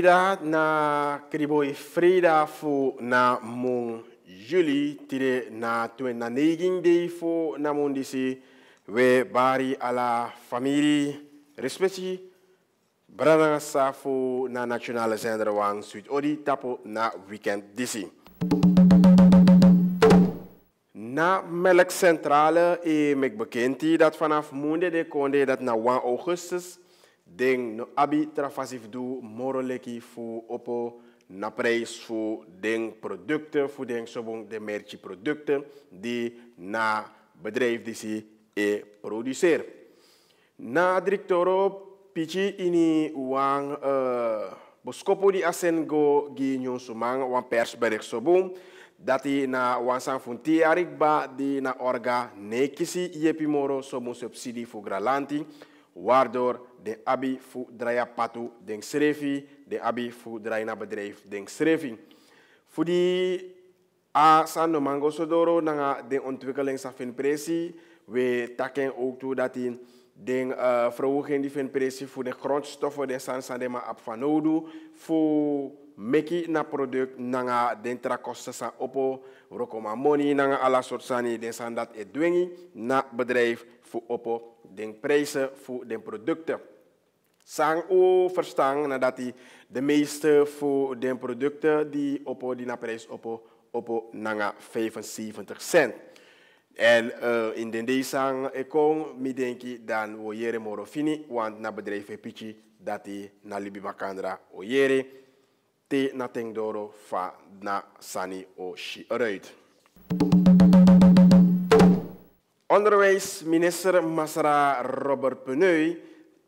Frida na kriboi Frida fu na mung juli tire na tuen na neging dei fo na mung disi we bari ala famiri respecti brana sa na nationale zender wang suid odi tapo na weekend disi. Na centrale e mek bekend dat vanaf monde de konde dat na 1 augustus ding no abi trafasif du moroleki fu opo na prijs fu ding producten, fu ding sobong de merci producten die na bedrijf di si e eh, produceer. Na directoro pici ini wang uh, boskopo di gi nyon sumang wang pers berik sobong dati na wang funti arigba di na orga nekisi yepimoro sobong subsidie fu gralanti waardoor de abi fu draya patu den srefi, de abi fu drayna bedrijf den srefi. Voor die a san no mango sodoro na de ontwikkeling sa fin presi, we takken ook toe dat in de uh, eh, verhoging die fin presi voor de grondstoffen de san san de ma ap van nodu, voor meki na product nanga dentra kosten sa oppo rokoma money nanga ala soort sani den san e dwingi na bedrijf voor oppo den prijzen voor den producten. Sang o verstang nadat die de meeste voor den producten die oppo die na prijs oppo oppo nanga 75 cent. En uh, in den deesang e kom, mi denki dan wo jere moro fini, want na bedrijf e pichi dat na libi bakandra o jere te doro fa na sani o shi eruit. Onderwijsminister Masra Robert Peneu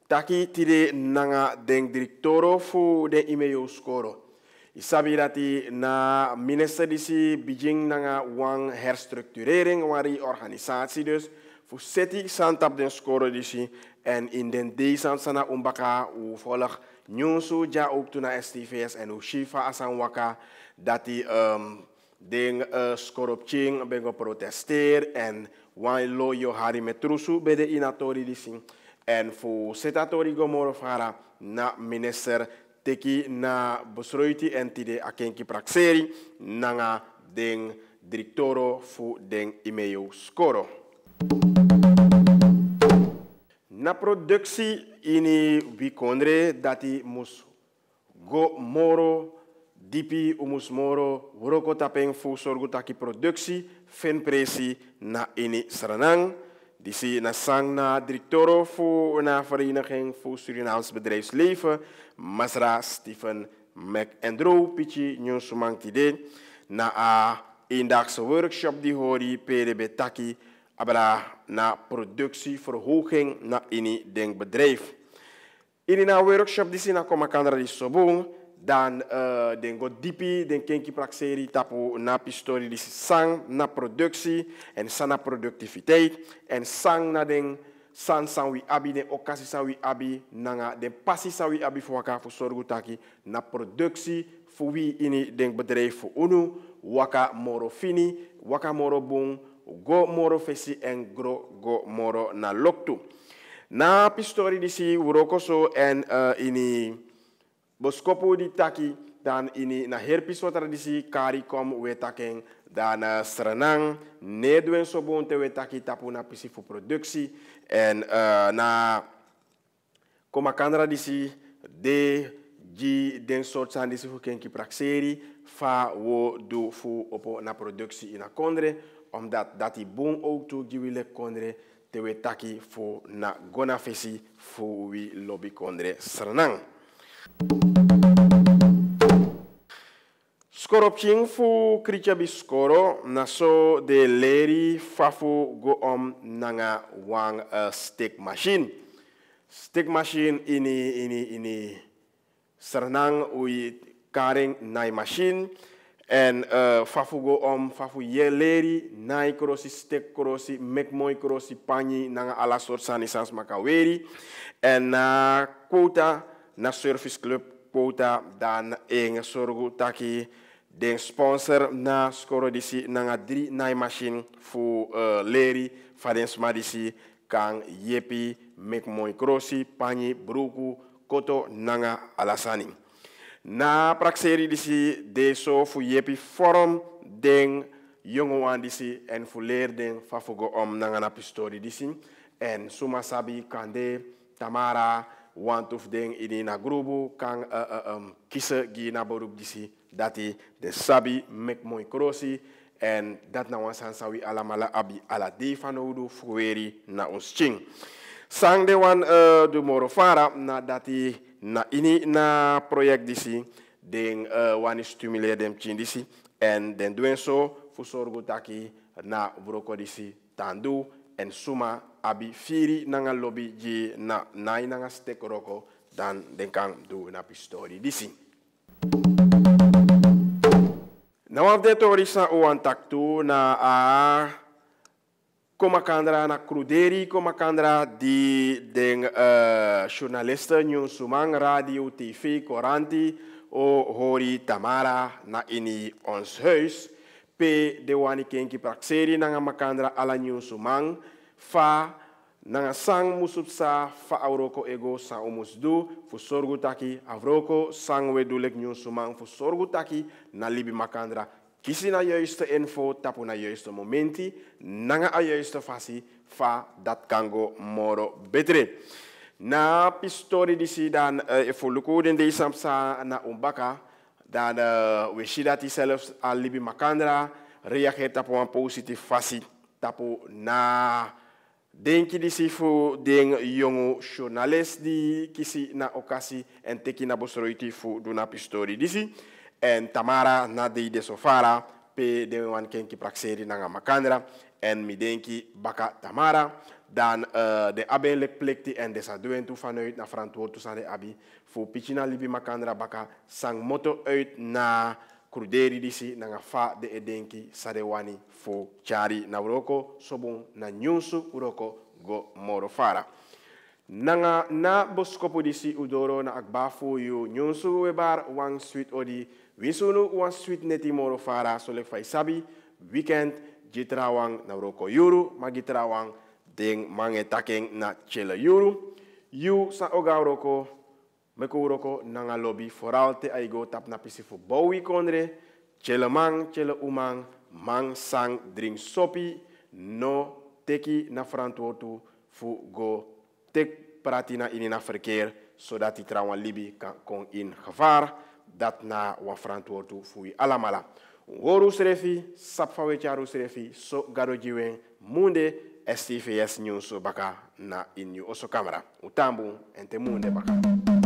taki tide nanga den directoro fu de imeyo skoro. Isabi dati na minister disi Beijing nanga wang herstructurering wari organisatie dus fu seti santap den skoro disi en in den desan sana umbaka u volg nyunsu ja ook na STVS en ushifa asan waka dat die um, ding uh, eh, skorupching bengo protesteer en wan lo yo hari metrusu bede inatori disin en fu setatori gomoro fara na minister teki na besruiti en tide akenki prakseri nanga ding directoro fu ding imeo skoro. na produksi ini bikondre dati mus go moro dipi umus moro wroko tapeng fu sorgu taki produksi fen presi na ini serenang disi na sang na directoro fu na vereniging fu Surinaams bedrijfsleven Masra Stephen McAndrew pichi nyusumang tide na a eendagse workshop di hori PDB taki abra na productieverhoging na ini ding bedrijf. Ini na workshop di sini koma kandra di sobong dan uh, eh, den go dipi den kenki prakseri tapu na pistori di sang na productie en sang na productiviteit en sang na den san san wi abi den okasi san wi abi nanga den passi san wi abi fu waka fu sorgu taki na productie fu wi ini den bedrijf fu unu waka moro fini waka moro bung Go moro fesi en gro go moro na loktu na pistori disi wuro en uh, ini boskopu di taki dan ini na herpis watra disi kari kom wetaking dan uh, serenang nedwen sobon te wetaki tapu na pisi en uh, na komakandra disi de di den sort san disi fu kenki prakseri fa wo do fu opo na produksi ina kondre omdat dat die boom ook toe gewille kondre te we taki fo na gona fesi fo we lobby kondre sranang. Skoropching fu kricha biskoro naso de leri fafu go om nanga wang a stick machine. Stick machine ini ini ini sernang we karing nai machine en uh, fafu go om, fafu yeleri, nai krosi, stek krosi, mek moi krosi, panyi, nanga ala soort sanisans makaweri. En na quota, na surface club quota, dan enge sorgutaki taki, den sponsor na skoro disi, nanga dri nai machine fu uh, leri, faden sma disi, kan yepi, mek moi krosi, panyi, bruku, koto, nanga alasani na prakseri disi deso fu yepi forum ding yongo disi en fu leer ding fa fu om nangana pistori disi en suma sabi kande tamara want of ding ini grubu kan uh, eh, uh, eh, um, kise gi na borup disi dati de sabi mek moi krosi en dat na wan Alamala sawi abi ala de fanoudu fuweri na ons ching sang de wan uh, du morofara na dati na ini na project disi den uh, eh, wani stimuleer dem chin disi en den doen so fu sorgo taki na broko disi tandu en suma abi firi nanga lobby ji na nai nanga stek roko dan den kan du na pistori disi na wafde tori sa o antaktu na a uh, makandra na cruderi komakandra di den uh, eh, jornalista sumang radio tv koranti o hori tamara na ini ons huis pe de wani kenki prakseri nanga makandra ala nyu sumang fa nanga sang musupsa fa auroko ego sa umusdu Fusorgutaki taki avroko sang wedulek nyu sumang Fusorgutaki na libi makandra Kisi na juiste info, tapo na juiste momenti, nanga a juiste fasi, fa dat kango moro betre. Na pistori disi dan uh, eh, efoluku den de samsa na umbaka, dan uh, we shida ti hij alibi makandra, reageert tapo an positif fasi, tapo na... Denki disi fu den yongo journalist di kisi na okasi en teki na bosroiti fu duna pistori disi. En Tamara na de de sofara pe de wan kenki prakseri nanga makandra. En midenki baka Tamara. Dan uh, de abelik plekti en de saduen tu vanuit na verantwoord toe de abi. fo pichina libi makandra baka sang moto uit na kruderi disi nanga fa de edenki sadewani fo chari na uroko sobon na nyusu uroko go morofara. Nanga na boskopo udoro na akbafu yu nyunsu webar wang sweet odi wisunu wan sweet neti moro fara solek fai sabi weekend jitrawang, na roko yuru ma ding mange taking na chele yuru yu sa oga roko meko roko nanga lobby foral te aigo tap na pisi fu bowi konre chele mang chele umang mang sang drink sopi no teki na frantwotu, fu go tek pratina ini na verkeer zodat die libi kan kon in gevaar datna wafantuwotu fui alamala woru serefi we charu serefi so garo jiwen munde STFS News baka na inyu oso kamera utambu ente munde baka